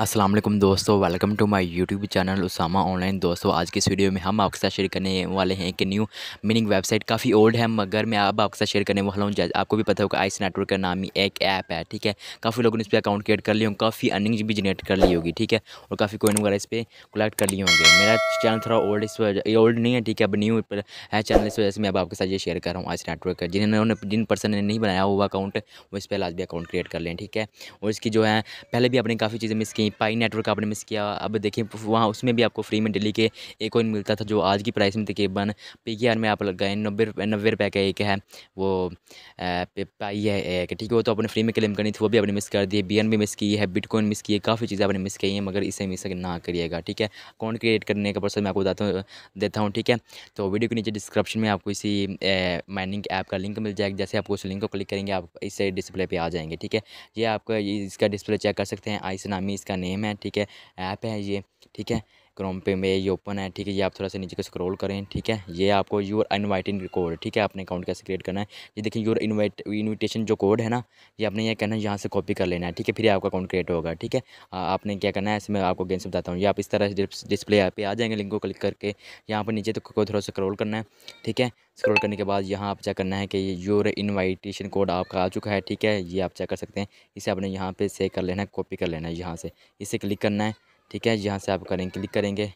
अस्सलाम वालेकुम दोस्तों welcome to my YouTube channel Usama online दोस्तों आज की इस वीडियो में हम आपके साथ शेयर करने वाले हैं कि न्यू मीनिंग वेबसाइट काफ़ी ओल्ड है मगर मैं अब आपके साथ शेयर करने वाला हूँ आपको भी पता होगा आइस नेटवर्क का नाम ही एक ऐप है ठीक है काफ़ी लोगों ने इस पर अकाउंट क्रिएट कर लिया हूँ काफ़ी अर्निंग भी जनरेट कर ली होगी ठीक है और काफ़ी कोइन वगैरह इस पर कलेक्ट कर लिए होंगे मेरा चैनल थोड़ा ओल्ड इस वजह ओल्ड नहीं है ठीक है अब न्यू है चैनल इस वजह से मैं अब आपके साथ ये शेयर कर रहा हूँ आइस नेटवर्क का जिन्होंने जिन पर्सन ने नहीं बनाया हुआ अकाउंट वो इस पर भी अकाउंट क्रिएट कर लें ठीक है और इसकी जो है पहले भी आपने काफ़ी चीज़ें मिस की नहीं पाई नेटवर्क आपने मिस किया अब देखिए वहाँ उसमें भी आपको फ्री में डेली के एक कोइन मिलता था जो आज की प्राइस में तकरीबन पी के आर में आप लगाए नब्बे नब्बे रुपये का एक है वो पाई है एक ठीक है वो तो आपने फ्री में क्लेम करनी थी वो भी आपने मिस कर दी बी एन भी मिस की है बिटकॉइन मिस की है काफ़ी चीज़ें आपने मिस की हैं मगर इसे मिस ना करिएगा ठीक है अकाउंट क्रिएट करने का प्रोसेस मैं आपको बताता हूँ देता हूँ ठीक है तो वीडियो के नीचे डिस्क्रिप्शन में आपको इसी माइनिंग ऐप का लिंक मिल जाएगा जैसे आपको उस लिंक को क्लिक करेंगे आप इस डिस्प्ले पर आ जाएंगे ठीक है ये आपका इसका डिस्प्ले चेक कर सकते हैं आइस नामी इसका नेम है ठीक है ऐप है ये ठीक है क्रोम पे में ये ओपन है ठीक है ये आप थोड़ा सा नीचे को स्क्रॉल करें ठीक है ये आपको यूर इनवाइटिंग कोड ठीक है आपने अकाउंट कैसे क्रिएट करना है ये देखिए यूर इनवाइट इन्विटेशन जो कोड है ना ये आपने यह कहना है यहाँ से कॉपी कर लेना है ठीक है फिर आपका अकाउंट क्रिएट होगा ठीक है आपने क्या करना है इसमें आपको गेंस से बताता हूँ ये आप इस तरह डिस्प्ले ऐप पर आ जाएंगे लिंक को क्लिक करके यहाँ पर नीचे तो थोड़ा सा स्क्रोल करना है ठीक है स्क्रोल करने के बाद यहाँ आप चेक करना है कि योर इन्वाइटेशन कोड आपका आ चुका है ठीक है ये आप चेक कर सकते हैं इसे आपने यहाँ पर से कर लेना है कॉपी कर लेना है यहाँ से इसे क्लिक करना है ठीक है यहाँ से आप करेंगे क्लिक करेंगे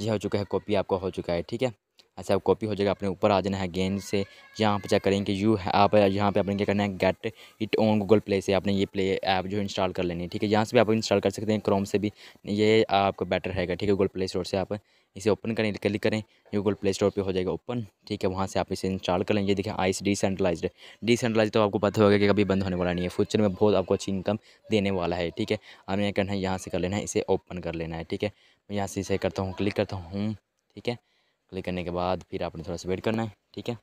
यह हो चुका है कॉपी आपका हो चुका है ठीक है ऐसा कॉपी हो जाएगा अपने ऊपर आ जाना है गेंद से यहाँ पर चेक करेंगे कि यू है आप यहाँ पे आपने क्या करना है get it on Google Play से आपने ये प्ले ऐप जो इंस्टॉल कर लेनी है ठीक है यहाँ से भी आप इंस्टॉल कर सकते हैं क्रोम से भी ये आपका बेटर रहेगा ठीक है गूगल प्ले स्टोर से आप इसे ओपन करें क्लिक करें गूगल प्ले स्टोर पर हो जाएगा ओपन ठीक है वहाँ से आप इसे इंस्टॉल कर लें देखें देखिए आइस डिसेंट्रलाइज्ड डिसेंट्रलाइज तो आपको पता होगा कि कभी बंद होने वाला नहीं है फ्यूचर में बहुत आपको अच्छी इनकम देने वाला है ठीक है अब क्या करना है यहाँ से कर लेना है इसे ओपन कर लेना है ठीक है मैं यहाँ से इसे करता हूँ क्लिक करता हूँ ठीक है क्लिक करने के बाद फिर आपने थोड़ा सा वेट करना है ठीक है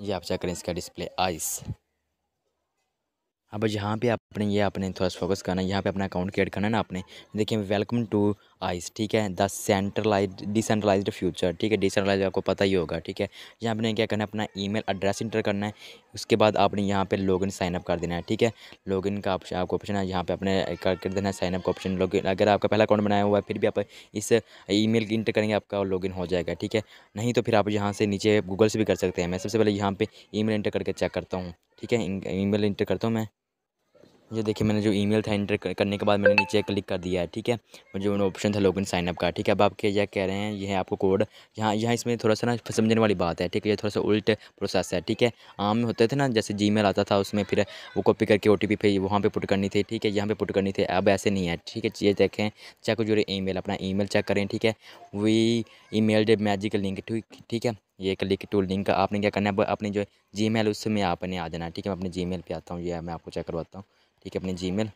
ये आप चेक करें इसका डिस्प्ले आइस अब यहाँ पे आपने ये अपने थोड़ा सा फोकस करना है यहाँ पे अपना अकाउंट क्रिएट करना है ना आपने देखिए वेलकम टू आइस ठीक है द सेंट्रलाइज डिसेंट्रलाइज फ्यूचर ठीक है डिसेंट्रलाइज आपको पता ही होगा ठीक है यहाँ आपने क्या करना है अपना ईमेल एड्रेस इंटर करना है उसके बाद आपने यहाँ पे लॉगिन साइनअप कर देना है ठीक है लॉगिन का ऑप्शन आपको ऑप्शन है यहाँ पे अपने कर, कर देना है साइनअप का ऑप्शन लॉगिन अगर आपका पहला अकाउंट बनाया हुआ है फिर भी आप इस ई मेल इंटर करेंगे आपका लॉगिन हो जाएगा ठीक है नहीं तो फिर आप यहाँ से नीचे गूगल से भी कर सकते हैं मैं सबसे पहले यहाँ पर ई मेल इंटर करके चेक करता हूँ ठीक है ईमेल इंटर करता हूँ मैं ये देखिए मैंने जो ईमेल था इंटर करने के बाद मैंने नीचे क्लिक कर दिया है ठीक है जो ऑप्शन था लॉगिन साइनअप का ठीक है अब आप क्या यह कह रहे हैं यह है आपको कोड यहाँ यहाँ इसमें थोड़ा सा ना समझने वाली बात है ठीक है ये थोड़ा सा उल्ट प्रोसेस है ठीक है आम में होते थे ना जैसे जी आता था उसमें फिर वो कॉपी करके ओ टी पे वहाँ पर पुट करनी थी ठीक है यहाँ पर पुट करनी थी अब ऐसे नहीं है ठीक है ये देखें चेक जो ई मेल अपना ई मेल चेक करें ठीक है वही ई मेल मैजिक लिंक ठीक है ये क्लिक टू लिंक का आपने क्या करना है अपनी जो जी मेल उसमें आपने आ जाना है ठीक है मैं अपने जी मेल पर आता हूँ ये मैं आपको चेक करवाता हूँ ठीक है अपनी जी मेल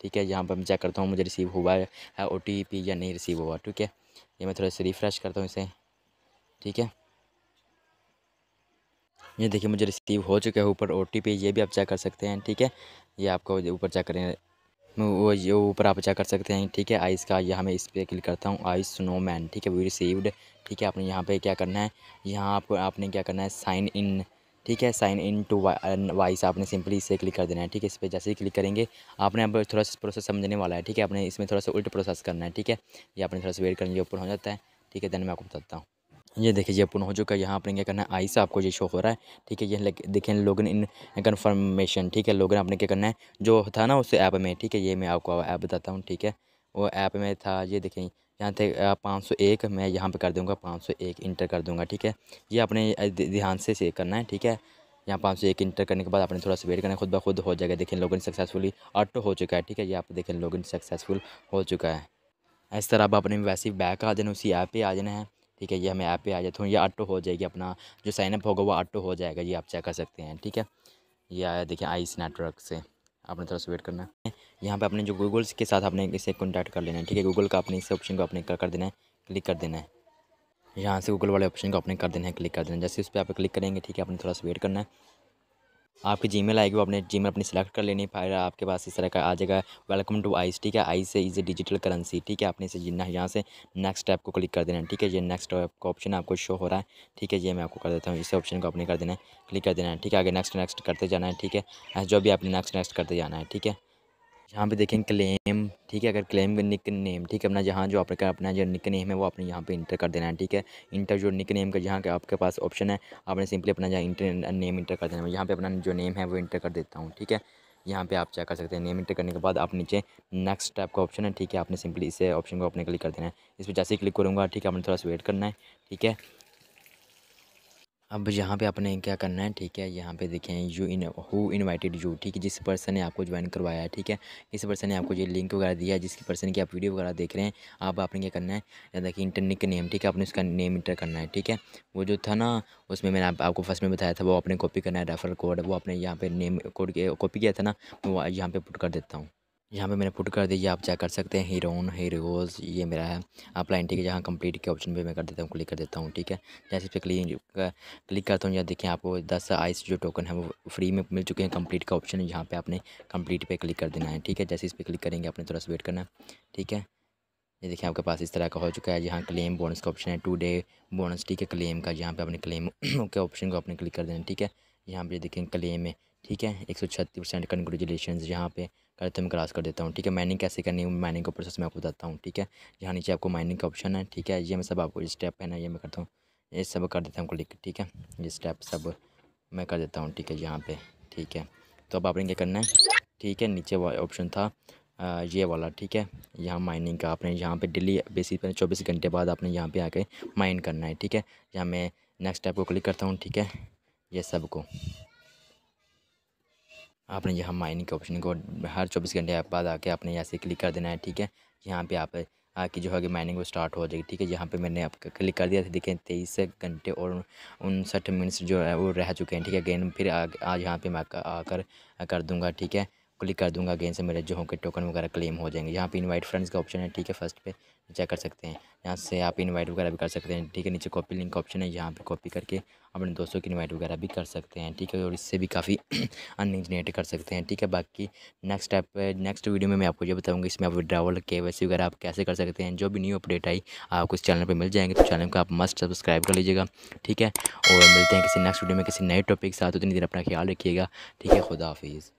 ठीक है यहाँ पर मैं चेक करता हूँ मुझे रिसीव हुआ है ओ टी पी या नहीं रिसीव हुआ ठीक है ये मैं थोड़ा सा रिफ़्रेश करता हूँ इसे ठीक है ये देखिए मुझे रिसीव हो चुका है ऊपर ओ टी पी ये भी आप चेक कर सकते हैं ठीक है ये आपको ऊपर चेक करें वो ये ऊपर आप चेक कर सकते हैं ठीक है आइस का यहाँ मैं इस पर क्लिक करता हूँ आइस स्नोमैन ठीक है वी रिसीव्ड ठीक है आपने यहाँ पे क्या करना है यहाँ आपको आपने क्या करना है साइन इन ठीक है साइन इन टू वाइस आपने सिंपली इसे क्लिक कर देना है ठीक है इस पर जैसे ही क्लिक करेंगे आपने अब थोड़ा सा प्रोसेस समझने वाला है ठीक है आपने इसमें थोड़ा सा उल्ट प्रोसेस करना है ठीक है ये आपने थोड़ा सा वेट करने के ऊपर हो जाता है ठीक है देन मैं आपको बताता हूँ ये देखिए ये अपन हो चुका है यहाँ अपने क्या करना है आई से आपको ये शो हो रहा है ठीक है ये देखिए लोगन इन कन्फर्मेशन ठीक है लोगन आपने क्या करना है जो था ना उस ऐप में ठीक है ये मैं आपको ऐप बताता हूँ ठीक है वो ऐप में था ये देखें यहाँ थे पाँच सौ एक मैं यहाँ पे कर दूँगा पाँच सौ एक इंटर कर दूँगा ठीक है ये अपने ध्यान से से करना है ठीक है यहाँ पाँच सौ एक इंटर करने के बाद आपने थोड़ा सा वेट करना है खुद ब खुद हो जाएगा देखें लोगन सक्सेसफुली ऑटो हो चुका है ठीक है ये आप देखें लोगन सक्सेसफुल हो चुका है इस तरह आप अपने वैसे बैक आ जाना उसी ऐप पर आ जाना है ठीक है ये हमें ऐप पे आ जाता तो हूँ ये ऑटो हो जाएगी अपना जो साइनअप होगा वो ऑटो हो जाएगा ये आप चेक कर सकते हैं ठीक है ये आया देखिए आइस नेटवर्क से आपने थोड़ा सा वेट करना है यहाँ पे अपने जो गूगल के साथ आपने इसे कॉन्टैक्ट कर लेना है ठीक है गूगल का अपने इस ऑप्शन को अपने कर देना है क्लिक कर देना है यहाँ से गूगल वाले ऑप्शन को अपने कर देना है क्लिक कर देना है जैसे उस पर आप क्लिक करेंगे ठीक है आपने थोड़ा सा वेट करना है आपकी जी मेल आएगी वो अपने जी मेल अपनी सेलेक्ट कर लेनी फिर आपके पास इस तरह का आ जाएगा वेलकम टू आई ठीक है आई से इज़ ए डिजिटल करेंसी ठीक है आपने इसे यहाँ से नेक्स्ट ऐप को क्लिक कर देना है ठीक है ये नेक्स्ट का ऑप्शन आपको शो हो रहा है ठीक है ये मैं आपको कर देता हूँ इस ऑप्शन को अपने कर देना है क्लिक कर देना है ठीक है आगे नेक्स्ट नेक्स्ट करते जाना है ठीक है जो भी आपने नेक्स्ट नेक्स्ट करते जाना है ठीक है यहाँ पे देखें क्लेम ठीक है अगर क्लेम निक नेम ठीक है अपना जहाँ जो आपका अपना जो निक नेम है वो आपने यहाँ पे इंटर कर देना है ठीक है इंटर जो निक नेम का जहाँ का आपके पास ऑप्शन है आपने सिंपली अपना जहाँ इंटर नेम इंटर कर देना है यहाँ पे अपना जो नेम है वो इंटर कर देता हूँ ठीक है यहाँ पे आप चेक कर सकते हैं नेम इंटर करने के बाद आप नीचे नेक्स्ट टाइप का ऑप्शन है ठीक है आपने सिंपली इसे ऑप्शन को अपने क्लिक कर देना है इस पर जैसे क्लिक करूँगा ठीक है आपने थोड़ा सा वेट करना है ठीक है अब यहाँ पे आपने क्या करना है ठीक है यहाँ पे देखें you in who invited you ठीक है जिस पर्सन ने आपको ज्वाइन करवाया है ठीक है इस पर्सन ने आपको ये लिंक वगैरह दिया है जिस पर्सन की आप वीडियो वगैरह देख रहे हैं आप आपने क्या करना है जैसा कि इंटरनिक नेम ठीक है आपने उसका नेम इंटर करना है ठीक है वो जो था ना उसमें मैंने आप, आपको फर्स्ट में बताया था वो आपने कॉपी करना है रेफर कोड वो आपने यहाँ पर नेम कोड कॉपी किया था ना मैं यहाँ पर पुट कर देता हूँ यहाँ पे मैंने पुट कर दी ये आप चेक कर सकते हैं हीरोन हीरोज़ ये मेरा है आप लाइन ठीक है जहाँ कंप्लीट के ऑप्शन पे मैं कर देता हूँ क्लिक कर देता हूँ ठीक है जैसे इस पर क्लिक क्लिक करता हूँ या देखें आपको दस आइस जो टोकन है वो फ्री में मिल चुके हैं कंप्लीट का ऑप्शन यहाँ पे आपने कंप्लीट पे क्लिक कर देना है ठीक है जैसे इस पर क्लिक करेंगे आपने थोड़ा सा वेट करना है ठीक है ये देखिए आपके पास इस तरह का हो चुका है जहाँ क्लेम बोनस का ऑप्शन है टू डे बोनस ठीक है क्लेम का जहाँ पर अपने क्लेम के ऑप्शन को आपने क्लिक कर देना ठीक है यहाँ पर देखें क्लेम है ठीक है एक सौ छत्तीस परसेंट कंग्रेचुलेशन यहाँ पे करते मैं क्रॉस कर देता हूँ ठीक है माइनिंग कैसे करनी है माइनिंग का प्रोसेस मैं आपको बताता हूँ ठीक है यहाँ नीचे आपको माइनिंग का ऑप्शन है ठीक है ये मैं सब आपको स्टेप है ना ये मैं करता हूँ ये सब कर देता हूँ क्लिक ठीक है ये स्टेप सब मैं कर देता हूँ ठीक है यहाँ पर ठीक है तो अब आपने क्या करना है ठीक है नीचे ऑप्शन था ये वाला ठीक है यहाँ माइनिंग का आपने यहाँ पे डेली बेसिस पर चौबीस घंटे बाद आपने यहाँ पे आके माइन करना है ठीक है यहाँ मैं नेक्स्ट स्टेप को क्लिक करता हूँ ठीक है ये सब को आपने यहाँ माइनिंग के ऑप्शन को हर चौबीस घंटे बाद आके आपने यहाँ से क्लिक कर देना है ठीक है यहाँ पे आप आके जो है कि माइनिंग वो स्टार्ट हो जाएगी ठीक है यहाँ पे मैंने आपका क्लिक कर दिया था देखें तेईस घंटे और उनसठ मिनट जो है वो रह चुके हैं ठीक है गेन फिर आज यहाँ पे मैं आकर कर दूंगा ठीक है क्लिक कर दूंगा अगेन से मेरे जो होंगे टोकन वगैरह क्लेम हो जाएंगे यहाँ पे इनवाइट फ्रेंड्स का ऑप्शन है ठीक है फर्स्ट पे चेक कर सकते हैं यहाँ से आप इनवाइट वगैरह भी कर सकते हैं ठीक है नीचे कॉपी लिंक का ऑप्शन है यहाँ पे कॉपी करके अपने दोस्तों की इनवाइट वगैरह भी कर सकते हैं ठीक है और इससे भी काफ़ी अर्निंग जनरेट कर सकते हैं ठीक है बाकी नेक्स्ट ऐप नेक्स्ट वीडियो में मैं आपको ये बताऊँगी इसमें आप विड्रावल के वगैरह आप कैसे कर सकते हैं जो भी न्यू अपडेट आई आपको इस चैनल पर मिल जाएंगे तो चैनल को आप मस्ट सब्सक्राइब कर लीजिएगा ठीक है और मिलते हैं किसी नेक्स्ट वीडियो में किसी नए टॉपिक के साथ उतनी देर अपना ख्याल रखिएगा ठीक है खुदा हाफिज़